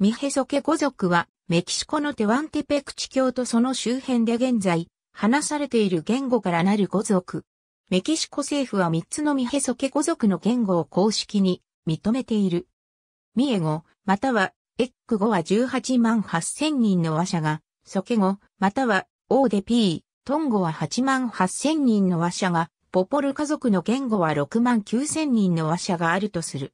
ミヘソケ語族は、メキシコのテワンテペクチ教とその周辺で現在、話されている言語からなる語族。メキシコ政府は3つのミヘソケ語族の言語を公式に認めている。ミエ語、またはエック語は18万8千人の話者が、ソケ語、またはオーデピー、トン語は8万8千人の話者が、ポポル家族の言語は6万9千人の話者があるとする。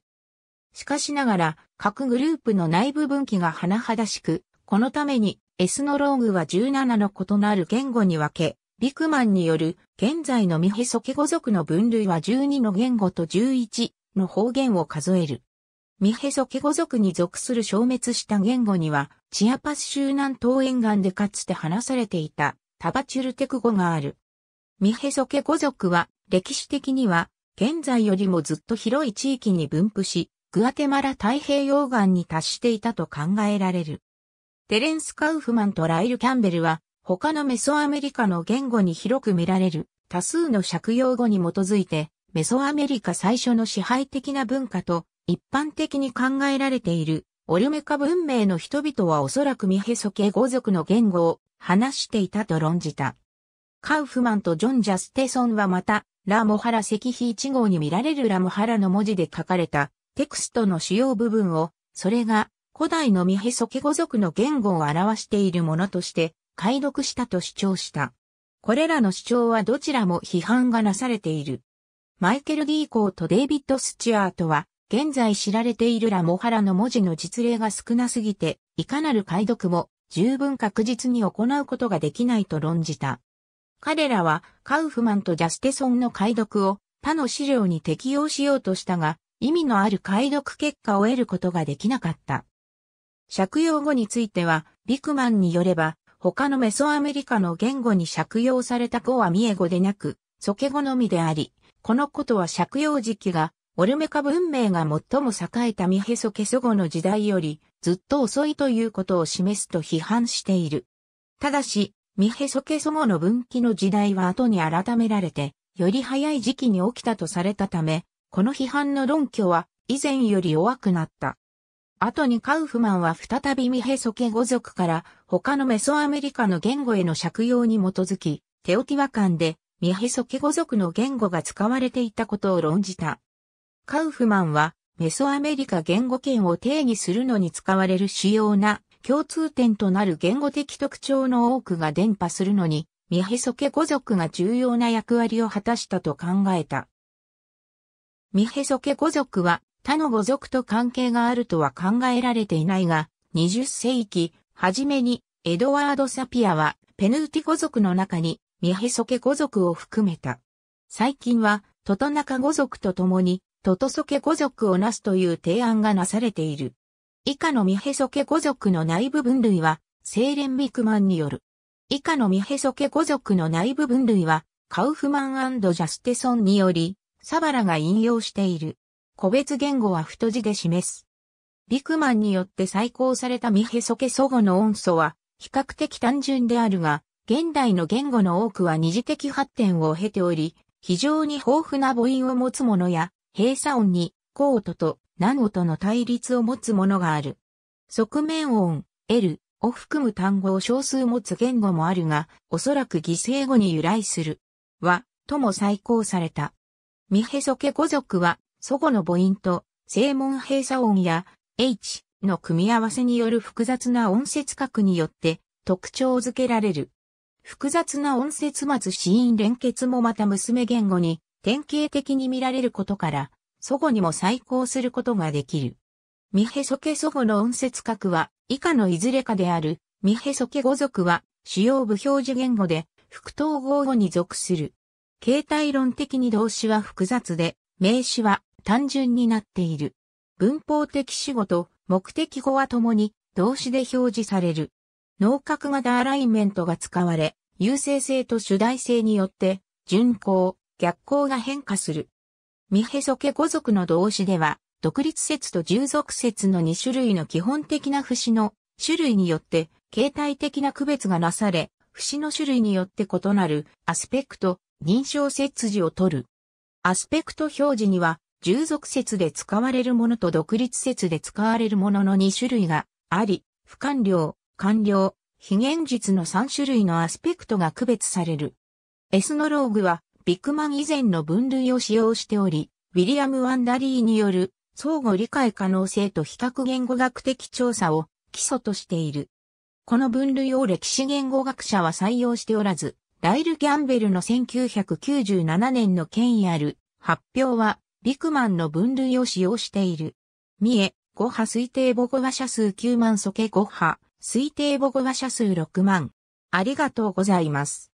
しかしながら、各グループの内部分岐が甚だしく、このために、エスノローグは17の異なる言語に分け、ビクマンによる、現在のミヘソケ語族の分類は12の言語と11の方言を数える。ミヘソケ語族に属する消滅した言語には、チアパス州南東沿岸でかつて話されていた、タバチュルテク語がある。ミヘソケ語族は、歴史的には、現在よりもずっと広い地域に分布し、グアテマラ太平洋岸に達していたと考えられる。テレンス・カウフマンとライル・キャンベルは、他のメソアメリカの言語に広く見られる多数の借用語に基づいて、メソアメリカ最初の支配的な文化と一般的に考えられているオルメカ文明の人々はおそらくミヘソ系語族の言語を話していたと論じた。カウフマンとジョン・ジャステソンはまた、ラモハラ石碑1号に見られるラモハラの文字で書かれたテクストの主要部分を、それが古代のミヘソケ語族の言語を表しているものとして解読したと主張した。これらの主張はどちらも批判がなされている。マイケル・ディーコーとデイビッド・スチュアートは、現在知られているラモハラの文字の実例が少なすぎて、いかなる解読も十分確実に行うことができないと論じた。彼らはカウフマンとジャステソンの解読を他の資料に適用しようとしたが、意味のある解読結果を得ることができなかった。借用語については、ビクマンによれば、他のメソアメリカの言語に借用された語はミエ語でなく、ソケ語のみであり、このことは借用時期が、オルメカ文明が最も栄えたミヘソケソ語の時代より、ずっと遅いということを示すと批判している。ただし、ミヘソケソ語の分岐の時代は後に改められて、より早い時期に起きたとされたため、この批判の論拠は以前より弱くなった。後にカウフマンは再びミヘソケ語族から他のメソアメリカの言語への借用に基づき、テオティワンでミヘソケ語族の言語が使われていたことを論じた。カウフマンはメソアメリカ言語圏を定義するのに使われる主要な共通点となる言語的特徴の多くが伝播するのに、ミヘソケ語族が重要な役割を果たしたと考えた。ミヘソケ語族は他の語族と関係があるとは考えられていないが、20世紀、初めにエドワード・サピアはペヌーティ語族の中にミヘソケ語族を含めた。最近はトトナカ語族と共にトトソケ語族をなすという提案がなされている。以下のミヘソケ語族の内部分類は、セーレン・ビクマンによる。以下のミヘソケ語族の内部分類は、カウフマンジャステソンにより、サバラが引用している。個別言語は太字で示す。ビクマンによって再考されたミヘソケソ語の音素は比較的単純であるが、現代の言語の多くは二次的発展を経ており、非常に豊富な母音を持つものや、閉鎖音に、高音と何音の対立を持つものがある。側面音、L を含む単語を少数持つ言語もあるが、おそらく犠牲語に由来する。は、とも再考された。ミヘソケ語族は、祖語の母音と、正門閉鎖音や、h の組み合わせによる複雑な音節格によって特徴づけられる。複雑な音節末子音連結もまた娘言語に典型的に見られることから、祖語にも再考することができる。ミヘソケ祖語の音節格は、以下のいずれかである、ミヘソケ語族は、主要部表示言語で、副統合語に属する。形態論的に動詞は複雑で、名詞は単純になっている。文法的主語と目的語は共に動詞で表示される。脳角型アライメントが使われ、優勢性と主題性によって、順行、逆行が変化する。ミヘソケ語族の動詞では、独立説と従属説の2種類の基本的な節の種類によって、形態的な区別がなされ、節の種類によって異なるアスペクト、認証切字を取る。アスペクト表示には、従属説で使われるものと独立説で使われるものの2種類があり、不完了、完了、非現実の3種類のアスペクトが区別される。エスノローグは、ビッグマン以前の分類を使用しており、ウィリアム・ワンダリーによる相互理解可能性と比較言語学的調査を基礎としている。この分類を歴史言語学者は採用しておらず、ライル・ギャンベルの1997年の権威ある発表は、ビクマンの分類を使用している。三重、5波推定母語話者数9万素計5波、推定母語話者数6万。ありがとうございます。